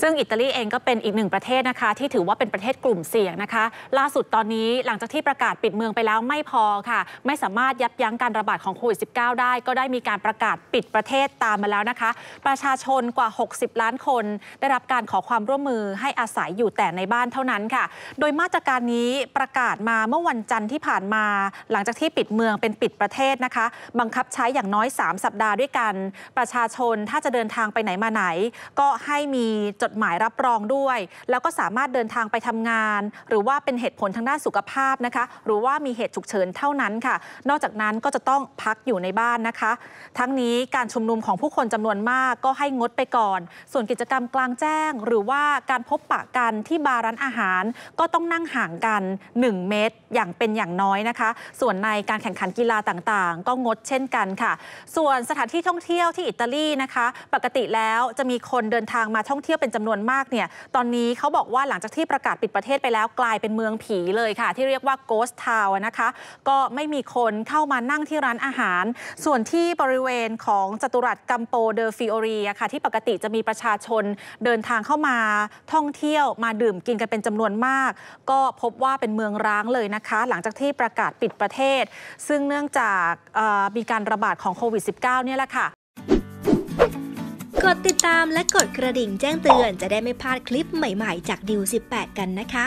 ซึ่งอิตาลีเองก็เป็นอีกหนึ่งประเทศนะคะที่ถือว่าเป็นประเทศกลุ่มเสี่ยงนะคะล่าสุดตอนนี้หลังจากที่ประกาศปิดเมืองไปแล้วไม่พอค่ะไม่สามารถยับยั้งการระบาดของโควิดสิได้ก็ได้มีการประกาศปิดประเทศตามมาแล้วนะคะ ประชาชนกว่า 60 ล้านคน ได้รับการขอความร่วมมือให้อาศัยอยู่แต่ในบ้านเท่านั้นค่ะ โดยมาตรการนี้ประกาศมาเมื่อวันจันทร์ที่ผ่านมาหลังจากที่ปิดเมืองเป็นปิดประเทศนะคะบังคับใช้อย่างน้อย 3 สัปดาห์ด้วยกัน ประชาชนถ้าจะเดินทางไปไหนมาไหน ก็ให้มีจดหมายรับรองด้วย แล้วก็สามารถเดินทางไปทำงาน หรือว่าเป็นเหตุผลทางด้านสุขภาพนะคะ หรือว่ามีเหตุฉุกเฉินเท่านั้นค่ะ นอกจากนั้นก็จะต้องพักอยู่ในบ้านนะคะ ทั้งนี้การชุมนุมของผู้คนจำนวนมากก็ให้งดไปก่อน ส่วนกิจกรรมกลางแจ้ง หรือว่าการพบปะกันที่บาร์ร้านอาหาร ก็ต้องนั่งห่างกัน 1 เมตรอย่างเป็นอย่างน้อยนะคะ ส่วนในการแข่งขันกีฬาต่างๆ ก็งดเช่นกันค่ะ ส่วนสถานที่ท่องเที่ยวที่อิตาลีนะคะ ปกติแล้วจะมีคนเดินทางมาท่องเที่ยวเป็นเป็นจำนวนมากเนี่ย ตอนนี้เขาบอกว่าหลังจากที่ประกาศปิดประเทศไปแล้วกลายเป็นเมืองผีเลยค่ะ ที่เรียกว่าโกสทาวนะคะ ก็ไม่มีคนเข้ามานั่งที่ร้านอาหาร ส่วนที่บริเวณของจตุรัสกัมโปเดอฟิโอรีค่ะที่ปกติจะมีประชาชนเดินทางเข้ามาท่องเที่ยวมาดื่มกินกันเป็นจำนวนมาก ก็พบว่าเป็นเมืองร้างเลยนะคะ หลังจากที่ประกาศปิดประเทศซึ่งเนื่องจากมีการระบาดของโควิด -19 เนี่ยแหละค่ะดติดตามและกดกระดิ่งแจ้งเตือนจะได้ไม่พลาดคลิปใหม่ๆจากดิว18 กันนะคะ